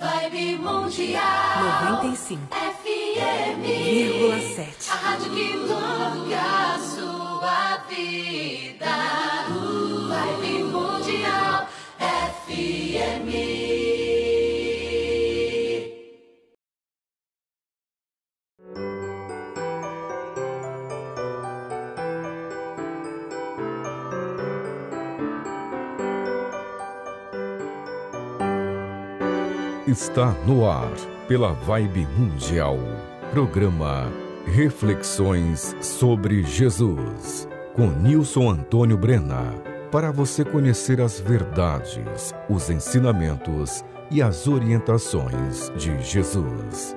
Vibe Mundial 95 FM 7 A rádio que toca a sua vida Está no ar, pela Vibe Mundial. Programa Reflexões sobre Jesus, com Nilson Antônio Brena. Para você conhecer as verdades, os ensinamentos e as orientações de Jesus.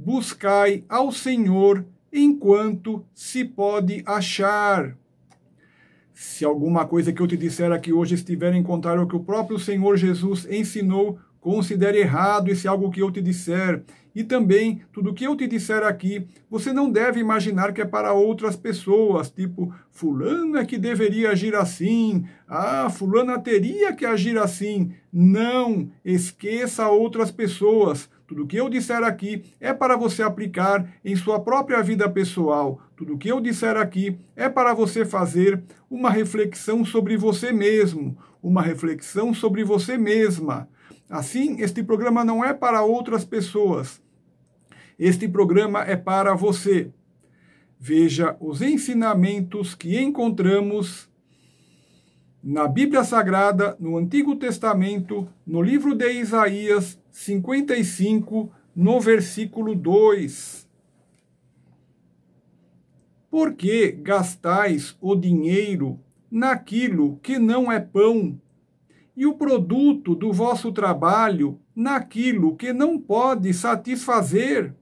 buscai ao Senhor enquanto se pode achar. Se alguma coisa que eu te disser aqui hoje estiver em contrário ao que o próprio Senhor Jesus ensinou, considere errado esse algo que eu te disser. E também, tudo que eu te disser aqui, você não deve imaginar que é para outras pessoas, tipo, fulano é que deveria agir assim, ah, fulana teria que agir assim. Não, esqueça outras pessoas tudo o que eu disser aqui é para você aplicar em sua própria vida pessoal. Tudo o que eu disser aqui é para você fazer uma reflexão sobre você mesmo, uma reflexão sobre você mesma. Assim, este programa não é para outras pessoas. Este programa é para você. Veja os ensinamentos que encontramos na Bíblia Sagrada, no Antigo Testamento, no livro de Isaías 55, no versículo 2. Por que gastais o dinheiro naquilo que não é pão, e o produto do vosso trabalho naquilo que não pode satisfazer?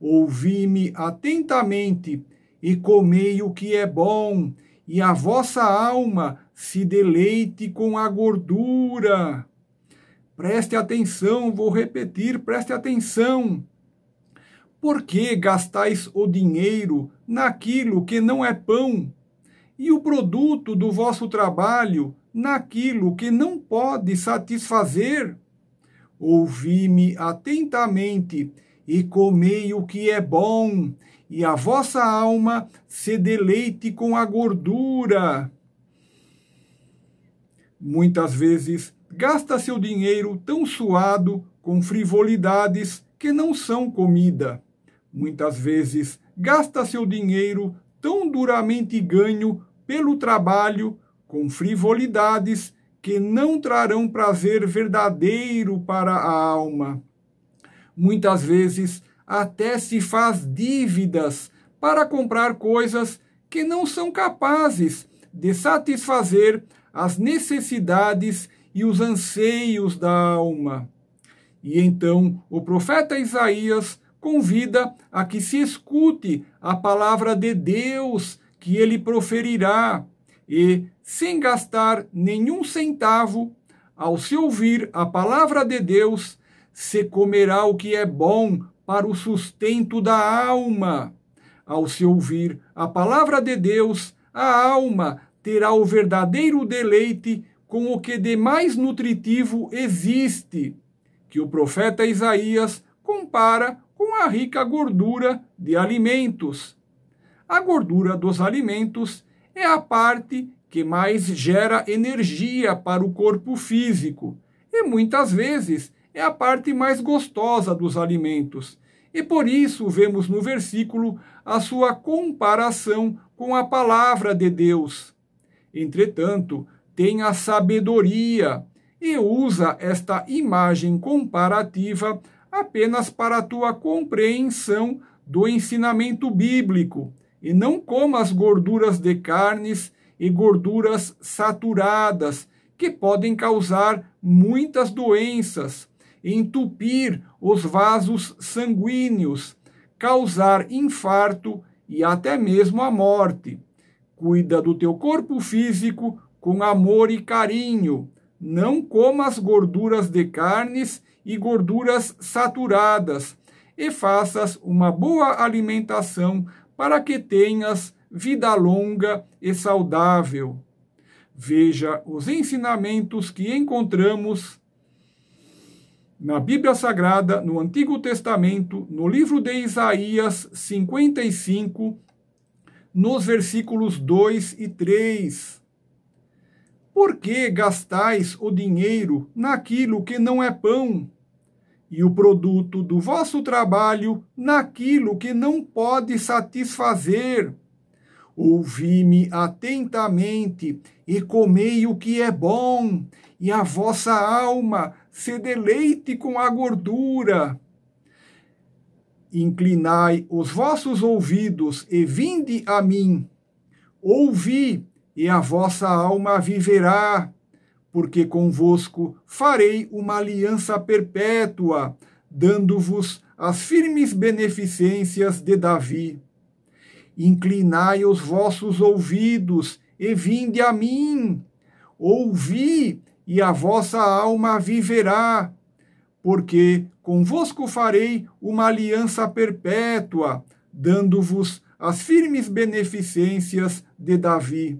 Ouvi-me atentamente e comei o que é bom, e a vossa alma se deleite com a gordura. Preste atenção, vou repetir, preste atenção. Por que gastais o dinheiro naquilo que não é pão, e o produto do vosso trabalho naquilo que não pode satisfazer? Ouvi-me atentamente e comei o que é bom, e a vossa alma se deleite com a gordura. Muitas vezes gasta seu dinheiro tão suado com frivolidades que não são comida. Muitas vezes gasta seu dinheiro tão duramente ganho pelo trabalho com frivolidades que não trarão prazer verdadeiro para a alma. Muitas vezes até se faz dívidas para comprar coisas que não são capazes de satisfazer as necessidades e os anseios da alma. E então o profeta Isaías convida a que se escute a palavra de Deus que ele proferirá e, sem gastar nenhum centavo, ao se ouvir a palavra de Deus, se comerá o que é bom para o sustento da alma. Ao se ouvir a palavra de Deus, a alma terá o verdadeiro deleite com o que de mais nutritivo existe, que o profeta Isaías compara com a rica gordura de alimentos. A gordura dos alimentos é a parte que mais gera energia para o corpo físico e muitas vezes é a parte mais gostosa dos alimentos. E por isso vemos no versículo a sua comparação com a palavra de Deus. Entretanto, tem a sabedoria e usa esta imagem comparativa apenas para a tua compreensão do ensinamento bíblico, e não as gorduras de carnes e gorduras saturadas, que podem causar muitas doenças, entupir os vasos sanguíneos, causar infarto e até mesmo a morte. Cuida do teu corpo físico com amor e carinho. Não comas gorduras de carnes e gorduras saturadas. E faças uma boa alimentação para que tenhas vida longa e saudável. Veja os ensinamentos que encontramos na Bíblia Sagrada, no Antigo Testamento, no livro de Isaías 55, nos versículos 2 e 3. Por que gastais o dinheiro naquilo que não é pão, e o produto do vosso trabalho naquilo que não pode satisfazer? Ouvi-me atentamente e comei o que é bom, e a vossa alma se deleite com a gordura. Inclinai os vossos ouvidos e vinde a mim. Ouvi, e a vossa alma viverá, porque convosco farei uma aliança perpétua, dando-vos as firmes beneficências de Davi. Inclinai os vossos ouvidos e vinde a mim. Ouvi, e a vossa alma viverá, porque convosco farei uma aliança perpétua, dando-vos as firmes beneficências de Davi.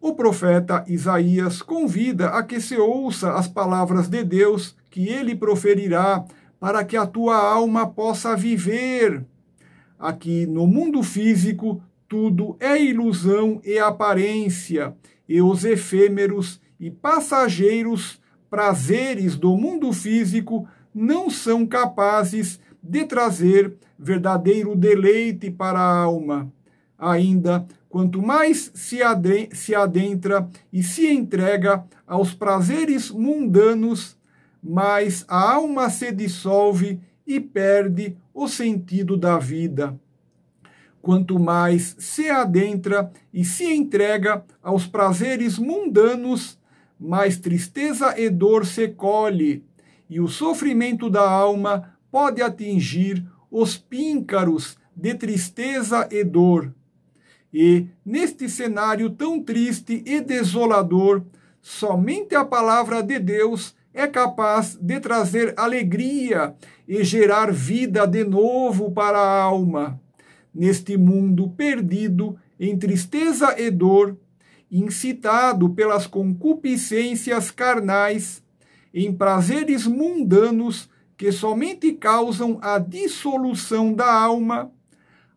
O profeta Isaías convida a que se ouça as palavras de Deus que ele proferirá, para que a tua alma possa viver. Aqui no mundo físico, tudo é ilusão e aparência, e os efêmeros e passageiros prazeres do mundo físico não são capazes de trazer verdadeiro deleite para a alma. Ainda, quanto mais se, adentra e se entrega aos prazeres mundanos, mais a alma se dissolve e perde o sentido da vida. Quanto mais se adentra e se entrega aos prazeres mundanos, mas tristeza e dor se colhe, e o sofrimento da alma pode atingir os píncaros de tristeza e dor. E, neste cenário tão triste e desolador, somente a palavra de Deus é capaz de trazer alegria e gerar vida de novo para a alma. Neste mundo perdido, em tristeza e dor, incitado pelas concupiscências carnais, em prazeres mundanos que somente causam a dissolução da alma,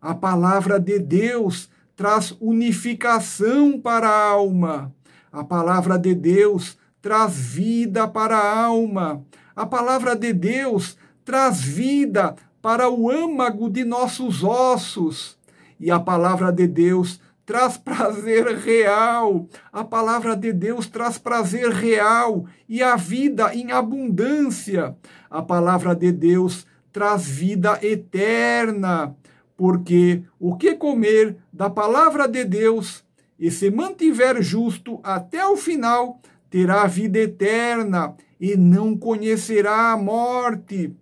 a palavra de Deus traz unificação para a alma. A palavra de Deus traz vida para a alma. A palavra de Deus traz vida para o âmago de nossos ossos. E a palavra de Deus traz prazer real. A palavra de Deus traz prazer real e a vida em abundância. A palavra de Deus traz vida eterna, porque o que comer da palavra de Deus e se mantiver justo até o final, terá vida eterna e não conhecerá a morte.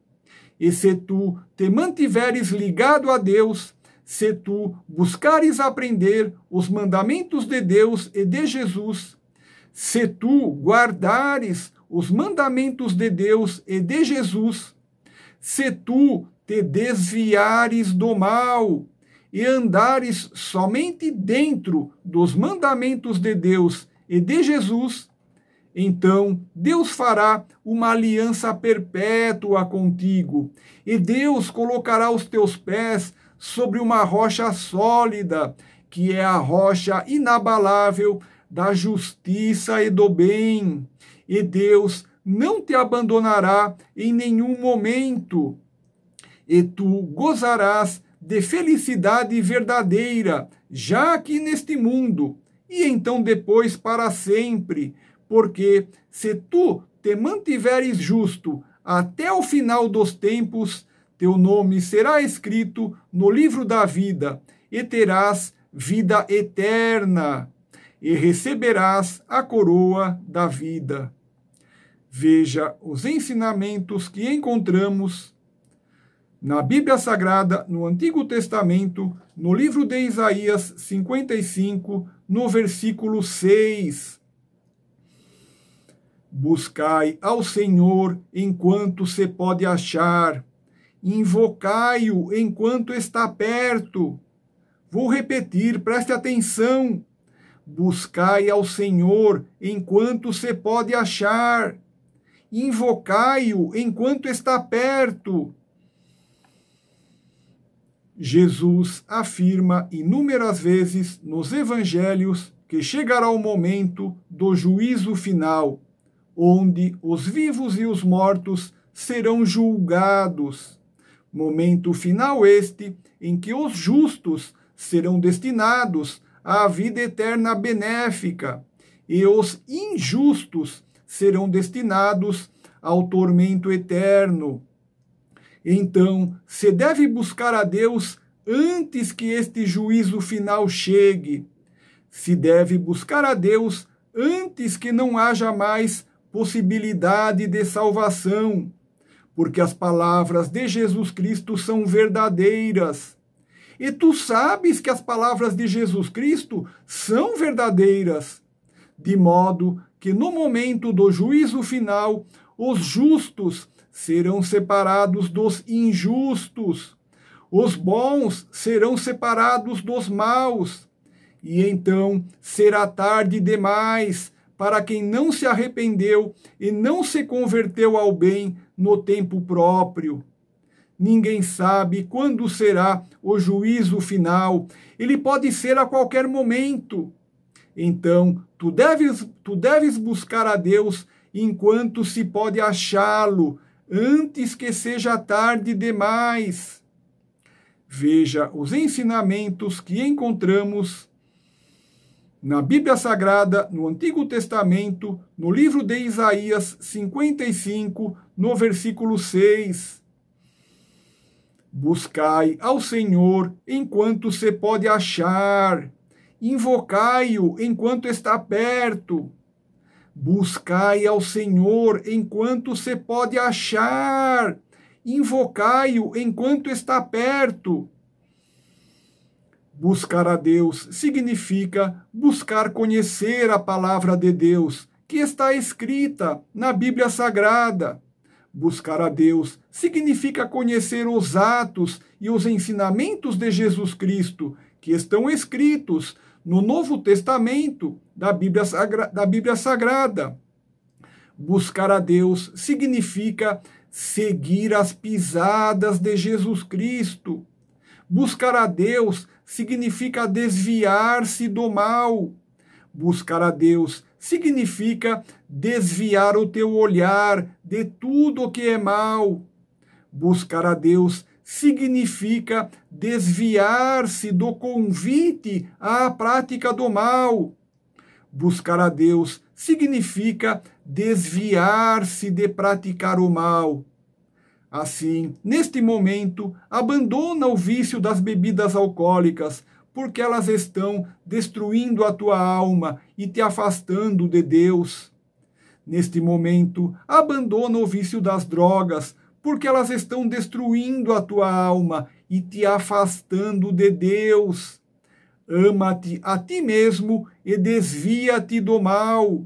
E se tu te mantiveres ligado a Deus, se tu buscares aprender os mandamentos de Deus e de Jesus, se tu guardares os mandamentos de Deus e de Jesus, se tu te desviares do mal e andares somente dentro dos mandamentos de Deus e de Jesus, então Deus fará uma aliança perpétua contigo, e Deus colocará os teus pés sobre uma rocha sólida, que é a rocha inabalável da justiça e do bem. E Deus não te abandonará em nenhum momento, e tu gozarás de felicidade verdadeira, já aqui neste mundo, e então depois para sempre, porque se tu te mantiveres justo até o final dos tempos, teu nome será escrito no livro da vida e terás vida eterna e receberás a coroa da vida. Veja os ensinamentos que encontramos na Bíblia Sagrada, no Antigo Testamento, no livro de Isaías 55, no versículo 6. Buscai ao Senhor enquanto se pode achar, invocai-o enquanto está perto. Vou repetir, preste atenção. Buscai ao Senhor enquanto se pode achar. Invocai-o enquanto está perto. Jesus afirma inúmeras vezes nos evangelhos que chegará o momento do juízo final, onde os vivos e os mortos serão julgados Momento final este em que os justos serão destinados à vida eterna benéfica e os injustos serão destinados ao tormento eterno. Então, se deve buscar a Deus antes que este juízo final chegue. Se deve buscar a Deus antes que não haja mais possibilidade de salvação porque as palavras de Jesus Cristo são verdadeiras. E tu sabes que as palavras de Jesus Cristo são verdadeiras, de modo que no momento do juízo final, os justos serão separados dos injustos, os bons serão separados dos maus, e então será tarde demais para quem não se arrependeu e não se converteu ao bem no tempo próprio. Ninguém sabe quando será o juízo final. Ele pode ser a qualquer momento. Então, tu deves, tu deves buscar a Deus enquanto se pode achá-lo, antes que seja tarde demais. Veja os ensinamentos que encontramos na Bíblia Sagrada, no Antigo Testamento, no livro de Isaías 55, no versículo 6. Buscai ao Senhor enquanto se pode achar, invocai-o enquanto está perto. Buscai ao Senhor enquanto se pode achar, invocai-o enquanto está perto Buscar a Deus significa buscar conhecer a palavra de Deus, que está escrita na Bíblia Sagrada. Buscar a Deus significa conhecer os atos e os ensinamentos de Jesus Cristo, que estão escritos no Novo Testamento da Bíblia, Sagra da Bíblia Sagrada. Buscar a Deus significa seguir as pisadas de Jesus Cristo, Buscar a Deus significa desviar-se do mal. Buscar a Deus significa desviar o teu olhar de tudo o que é mal. Buscar a Deus significa desviar-se do convite à prática do mal. Buscar a Deus significa desviar-se de praticar o mal. Assim, neste momento, abandona o vício das bebidas alcoólicas, porque elas estão destruindo a tua alma e te afastando de Deus. Neste momento, abandona o vício das drogas, porque elas estão destruindo a tua alma e te afastando de Deus. Ama-te a ti mesmo e desvia-te do mal.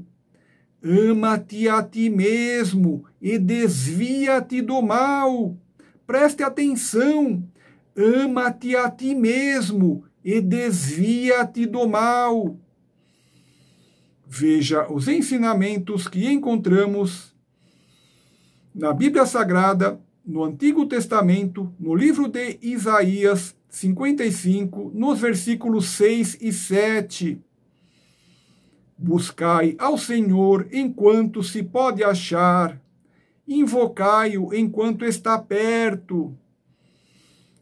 Ama-te a ti mesmo e desvia-te do mal. Preste atenção. Ama-te a ti mesmo e desvia-te do mal. Veja os ensinamentos que encontramos na Bíblia Sagrada, no Antigo Testamento, no livro de Isaías 55, nos versículos 6 e 7. Buscai ao Senhor enquanto se pode achar, invocai-o enquanto está perto.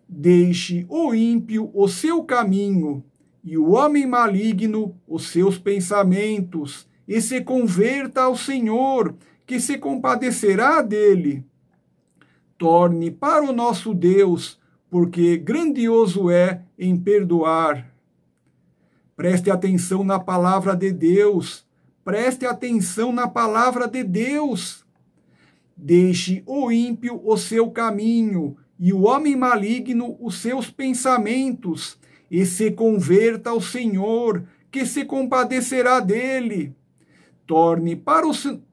Deixe o ímpio o seu caminho e o homem maligno os seus pensamentos, e se converta ao Senhor, que se compadecerá dele. Torne para o nosso Deus, porque grandioso é em perdoar. Preste atenção na palavra de Deus. Preste atenção na palavra de Deus. Deixe o ímpio o seu caminho e o homem maligno os seus pensamentos, e se converta ao Senhor, que se compadecerá dele. Torne para o,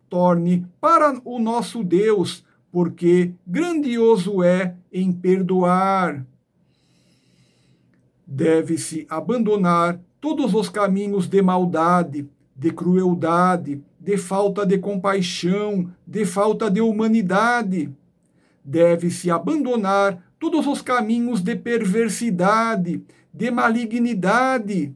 torne para o nosso Deus, porque grandioso é em perdoar. Deve-se abandonar todos os caminhos de maldade, de crueldade, de falta de compaixão, de falta de humanidade. Deve-se abandonar todos os caminhos de perversidade, de malignidade.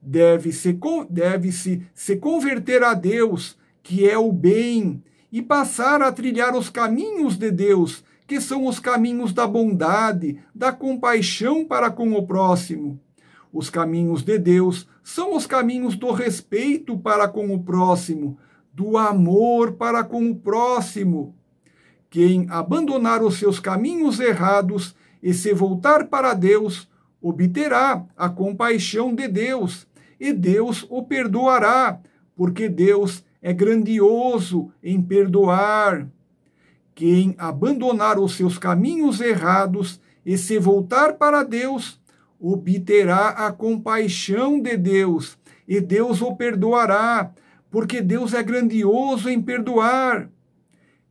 Deve-se deve -se, se converter a Deus, que é o bem, e passar a trilhar os caminhos de Deus, que são os caminhos da bondade, da compaixão para com o próximo. Os caminhos de Deus são os caminhos do respeito para com o próximo, do amor para com o próximo. Quem abandonar os seus caminhos errados e se voltar para Deus, obterá a compaixão de Deus, e Deus o perdoará, porque Deus é grandioso em perdoar. Quem abandonar os seus caminhos errados e se voltar para Deus, obterá a compaixão de Deus, e Deus o perdoará, porque Deus é grandioso em perdoar.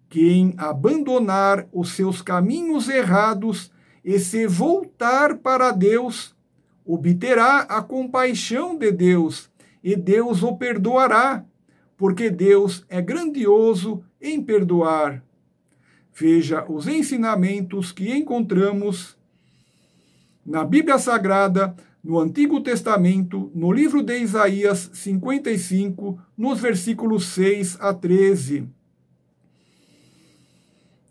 Quem abandonar os seus caminhos errados e se voltar para Deus, obterá a compaixão de Deus, e Deus o perdoará, porque Deus é grandioso em perdoar. Veja os ensinamentos que encontramos na Bíblia Sagrada, no Antigo Testamento, no livro de Isaías 55, nos versículos 6 a 13.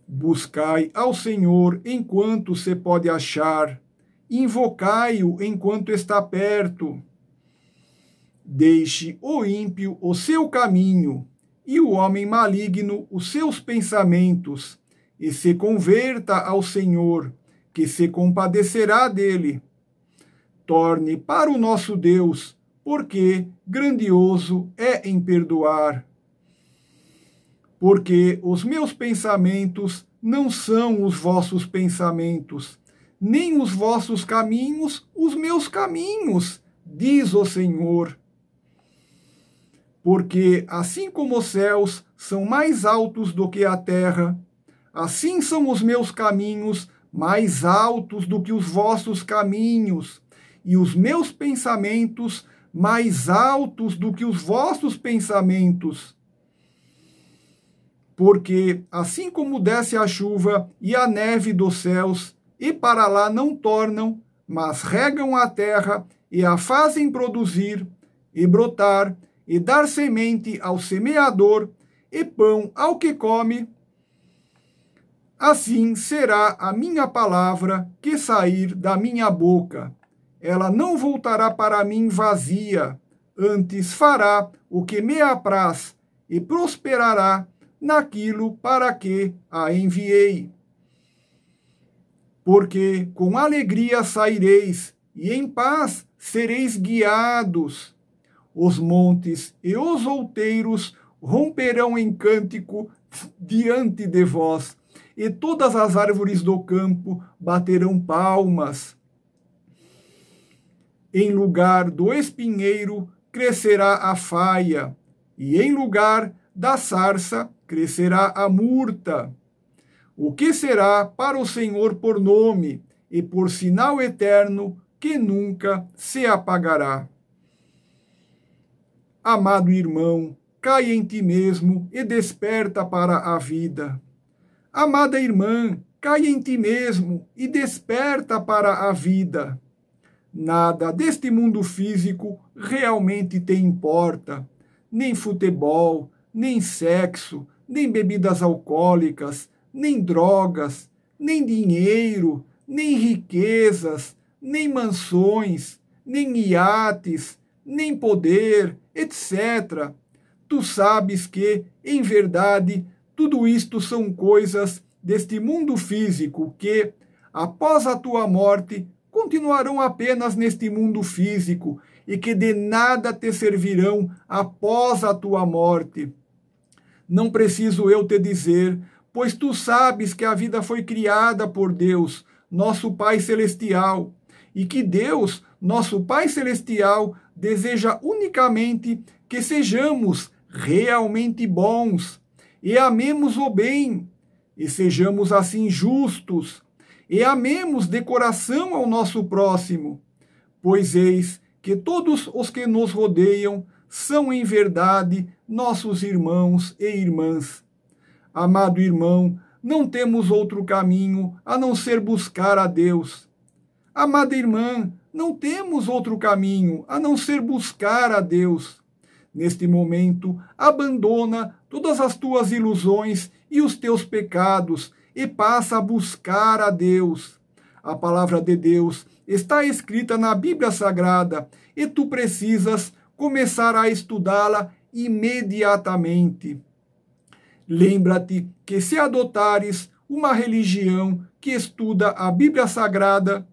Buscai ao Senhor enquanto se pode achar, invocai-o enquanto está perto. Deixe o ímpio o seu caminho e o homem maligno os seus pensamentos, e se converta ao Senhor que se compadecerá dele. Torne para o nosso Deus, porque grandioso é em perdoar. Porque os meus pensamentos não são os vossos pensamentos, nem os vossos caminhos os meus caminhos, diz o Senhor. Porque assim como os céus são mais altos do que a terra, assim são os meus caminhos mais altos do que os vossos caminhos, e os meus pensamentos mais altos do que os vossos pensamentos. Porque, assim como desce a chuva e a neve dos céus, e para lá não tornam, mas regam a terra e a fazem produzir, e brotar, e dar semente ao semeador, e pão ao que come, Assim será a minha palavra que sair da minha boca. Ela não voltará para mim vazia, antes fará o que me apraz e prosperará naquilo para que a enviei. Porque com alegria saireis e em paz sereis guiados. Os montes e os outeiros romperão em cântico diante de vós e todas as árvores do campo baterão palmas. Em lugar do espinheiro crescerá a faia, e em lugar da sarça crescerá a murta. O que será para o Senhor por nome e por sinal eterno que nunca se apagará. Amado irmão, cai em ti mesmo e desperta para a vida. Amada irmã, cai em ti mesmo e desperta para a vida. Nada deste mundo físico realmente te importa. Nem futebol, nem sexo, nem bebidas alcoólicas, nem drogas, nem dinheiro, nem riquezas, nem mansões, nem iates, nem poder, etc. Tu sabes que, em verdade, tudo isto são coisas deste mundo físico que, após a tua morte, continuarão apenas neste mundo físico e que de nada te servirão após a tua morte. Não preciso eu te dizer, pois tu sabes que a vida foi criada por Deus, nosso Pai Celestial, e que Deus, nosso Pai Celestial, deseja unicamente que sejamos realmente bons e amemos o bem, e sejamos assim justos, e amemos de coração ao nosso próximo, pois eis que todos os que nos rodeiam são em verdade nossos irmãos e irmãs. Amado irmão, não temos outro caminho a não ser buscar a Deus. Amada irmã, não temos outro caminho a não ser buscar a Deus. Neste momento, abandona todas as tuas ilusões e os teus pecados e passa a buscar a Deus. A palavra de Deus está escrita na Bíblia Sagrada e tu precisas começar a estudá-la imediatamente. Lembra-te que se adotares uma religião que estuda a Bíblia Sagrada,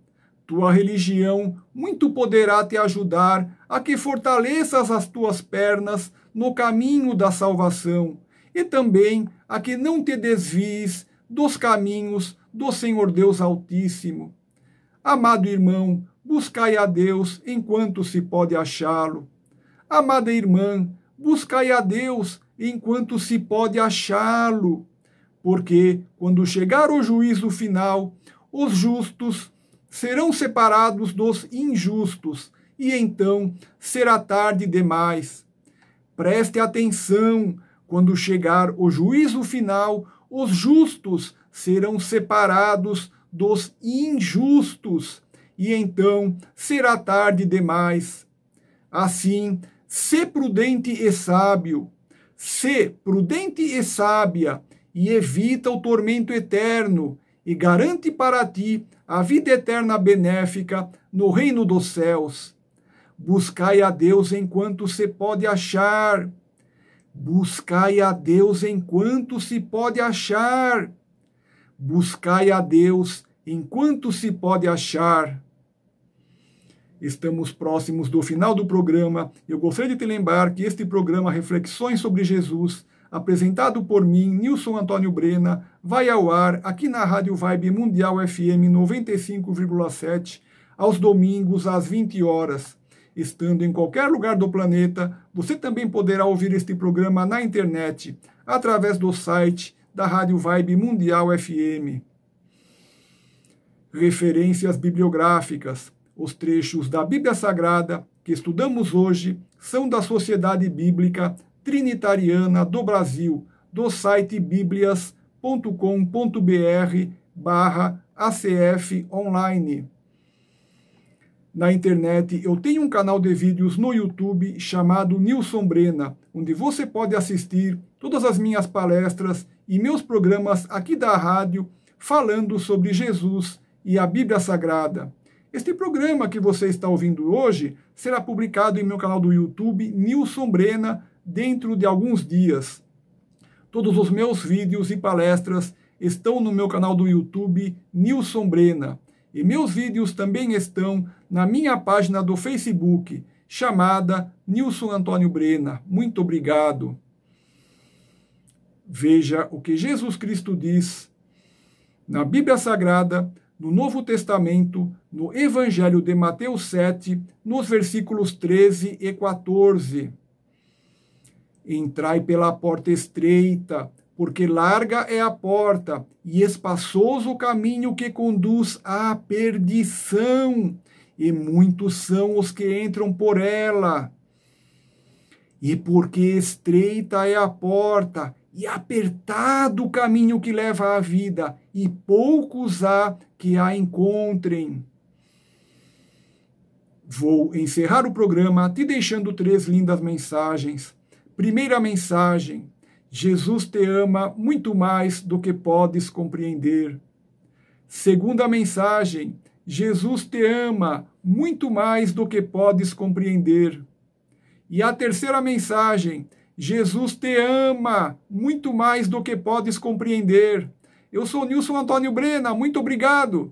tua religião muito poderá te ajudar a que fortaleças as tuas pernas no caminho da salvação e também a que não te desvies dos caminhos do Senhor Deus Altíssimo. Amado irmão, buscai a Deus enquanto se pode achá-lo. Amada irmã, buscai a Deus enquanto se pode achá-lo. Porque, quando chegar o juízo final, os justos serão separados dos injustos, e então será tarde demais. Preste atenção, quando chegar o juízo final, os justos serão separados dos injustos, e então será tarde demais. Assim, se prudente e sábio, se prudente e sábia, e evita o tormento eterno, e garante para ti a vida eterna benéfica no reino dos céus. Buscai a Deus enquanto se pode achar. Buscai a Deus enquanto se pode achar. Buscai a Deus enquanto se pode achar. Estamos próximos do final do programa. Eu gostaria de te lembrar que este programa Reflexões sobre Jesus apresentado por mim, Nilson Antônio Brena, vai ao ar aqui na Rádio Vibe Mundial FM 95,7 aos domingos às 20 horas. Estando em qualquer lugar do planeta, você também poderá ouvir este programa na internet através do site da Rádio Vibe Mundial FM. Referências bibliográficas. Os trechos da Bíblia Sagrada que estudamos hoje são da Sociedade Bíblica trinitariana do Brasil do site biblias.com.br barra ACF Online. Na internet, eu tenho um canal de vídeos no YouTube chamado Nilson Brena, onde você pode assistir todas as minhas palestras e meus programas aqui da rádio falando sobre Jesus e a Bíblia Sagrada. Este programa que você está ouvindo hoje será publicado em meu canal do YouTube Nilson Brena Dentro de alguns dias, todos os meus vídeos e palestras estão no meu canal do YouTube Nilson Brena. E meus vídeos também estão na minha página do Facebook, chamada Nilson Antônio Brena. Muito obrigado. Veja o que Jesus Cristo diz na Bíblia Sagrada, no Novo Testamento, no Evangelho de Mateus 7, nos versículos 13 e 14. Entrai pela porta estreita, porque larga é a porta e espaçoso o caminho que conduz à perdição, e muitos são os que entram por ela. E porque estreita é a porta e apertado o caminho que leva à vida, e poucos há que a encontrem. Vou encerrar o programa te deixando três lindas mensagens Primeira mensagem: Jesus te ama muito mais do que podes compreender. Segunda mensagem: Jesus te ama muito mais do que podes compreender. E a terceira mensagem: Jesus te ama muito mais do que podes compreender. Eu sou Nilson Antônio Brena, muito obrigado.